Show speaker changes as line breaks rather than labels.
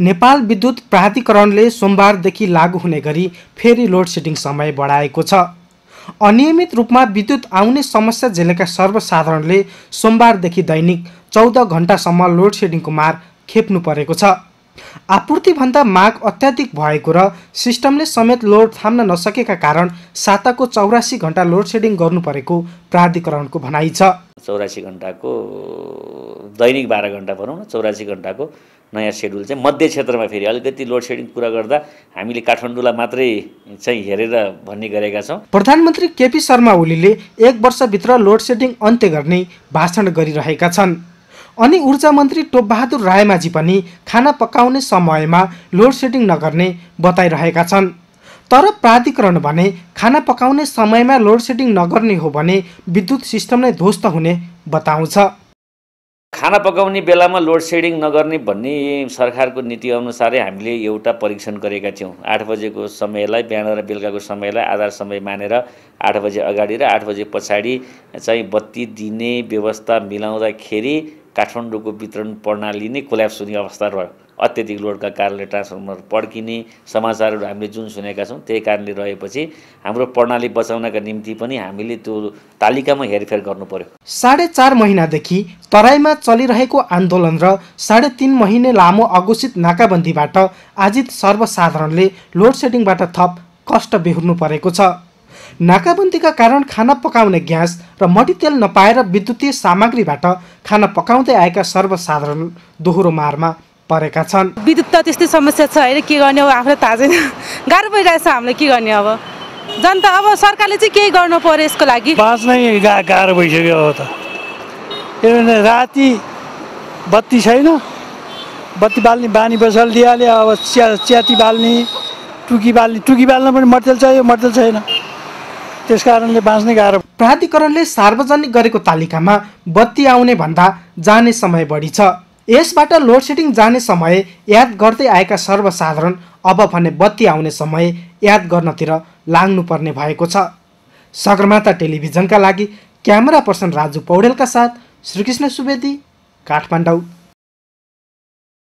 नेपाल विद्युत प्राधिकरणले सोमबारदेखि लागू हुने गरी फेरि लोड सेडिङ समय बढाएको छ अनियमित रूपमा विद्युत आउने समस्या झेलेका सर्वसाधारणले सोमबारदेखि दैनिक चौध घन्टासम्म लोड सेडिङको मार खेप्नु परेको छ आपूर्तिभन्दा माग अत्याधिक भएको र सिस्टमले समेत लोड थाम्न नसकेका कारण साताको चौरासी घन्टा लोड सेडिङ गर्नु परेको प्राधिकरणको भनाइ छ
चौरासी घन्टाको दैनिक बाह्र घन्टा भनौँ न चौरासी घन्टाको नयाँ सेड्युल चाहिँ मध्य क्षेत्रमा फेरि अलिकति लोड सेडिङ कुरा गर्दा हामीले काठमाडौँलाई मात्रै चाहिँ हेरेर भन्ने गरेका छौँ
प्रधानमन्त्री केपी शर्मा ओलीले एक वर्षभित्र लोड सेडिङ अन्त्य गर्ने भाषण गरिरहेका छन् अनि ऊर्जा मन्त्री टोपबहादुर रायमाझी पनि खाना पकाउने समयमा लोड सेडिङ नगर्ने बताइरहेका छन् तर प्राधिकरण भने खाना पकाउने समयमा लोड सेडिङ नगर्ने हो भने विद्युत सिस्टम नै ध्वस्त हुने बताउँछ
खाना पकाउने बेलामा लोड सेडिङ नगर्ने भन्ने सरकारको नीतिअनुसारै हामीले एउटा परीक्षण गरेका थियौँ आठ बजेको समयलाई बिहान र बेलुकाको समयलाई आधार समय मानेर आठ बजे अगाडि र आठ बजे पछाडि चाहिँ बत्ती दिने व्यवस्था मिलाउँदाखेरि काठमाडौँको वितरण प्रणाली नै कोल्याप्स हुने अवस्था रह्यो अत्यधिक लोडका कारणले ट्रान्सफर्मर पड्किने समाचारहरू हामीले जुन सुनेका छौँ त्यही कारणले रहेपछि हाम्रो प्रणाली बचाउनका निम्ति पनि हामीले त्यो तालिकामा हेरफेर गर्नु पर्यो
साढे चार महिनादेखि तराईमा चलिरहेको आन्दोलन र साढे तिन महिने लामो अघोषित नाकाबन्दीबाट आजित सर्वसाधारणले लोड सेडिङबाट थप कष्ट बेहोर्नु परेको छ नाकाबन्दीका कारण खाना पकाउने ग्यास र तेल नपाएर विद्युतीय सामग्रीबाट खाना पकाउँदै आएका सर्वसाधारण दोहोरो मारमा परेका छन् विद्युत त त्यस्तै समस्या छ होइन के गर्ने अब आफूलाई थाहा छैन गाह्रो भइरहेछ हामीलाई के गर्ने अब जनता अब सरकारले चाहिँ केही गर्नु पर्यो यसको लागि बाँच्नै गाह्रो भइसक्यो अब त किनभने राति बत्ती छैन बत्ती बाल्ने बानी बसल दिइहाल्यो अब चिया च्याती बाल्ने टुकी बाल्ने टुकी बाल्न पनि मट्टेल चाहियो मट्टेल छैन त्यस कारणले बाँच्नै गाह्रो प्राधिकरणले सार्वजनिक गरेको तालिकामा बत्ती आउने भन्दा जाने समय बढी छ यसबाट लोड सेडिङ जाने समय याद गर्दै आएका सर्वसाधारण अब भने बत्ती आउने समय याद गर्नतिर लाग्नुपर्ने भएको छ सगरमाथा टेलिभिजनका लागि क्यामेरा पर्सन राजु पौडेलका साथ श्रीकृष्ण सुवेदी काठमाडौँ